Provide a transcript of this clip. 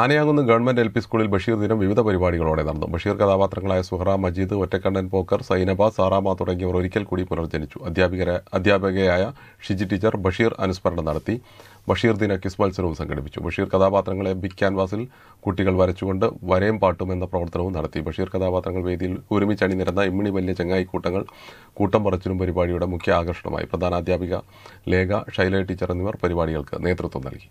ആനയാകുന്ന് government L P സ്കൂളിൽ ബഷീർ ദിനം വിവിധ പരിപാടികളോടെ നടന്നു ബഷീർ കഥാപാത്രങ്ങളായ സുഹറ മജീദ് ഒറ്റക്കണ്ണൻ പോക്കർ സൈനബ സാറാമ തുടങ്ങിയവർ ഒരിക്കൽ കൂടി പുനർജനിച്ചു അധ്യാപികര അധ്യാപികയായ ഷിജി ടീച്ചർ ബഷീർ അനുസ്മരണം നടത്തി ബഷീർ ദിന ക്വിസ് മത്സരവും സംഘടിപ്പിച്ചു ബഷീർ കഥാപാത്രങ്ങളെ ബിഗ് ക്യാൻവാസിൽ കുട്ടികൾ വരച്ചുകൊണ്ട് വരയും പാട്ടും എന്ന പ്രവർത്തനവും നടത്തി ബഷീർ കഥാപാത്രങ്ങൾ വേദിയിൽ ഒരുമിച്ച് അണിനിരുന്ന ഇമ്മിണി വലിയ ചങ്ങായി കൂട്ടങ്ങൾ കൂട്ടം പറച്ചിലും പരിപാടിയുടെ മുഖ്യ ആകർഷണമായി പ്രധാന അധ്യാപിക ലേഖ ശൈല ടീച്ചർ എന്നിവർ പരിപാടികൾക്ക് നേതൃത്വം നൽകി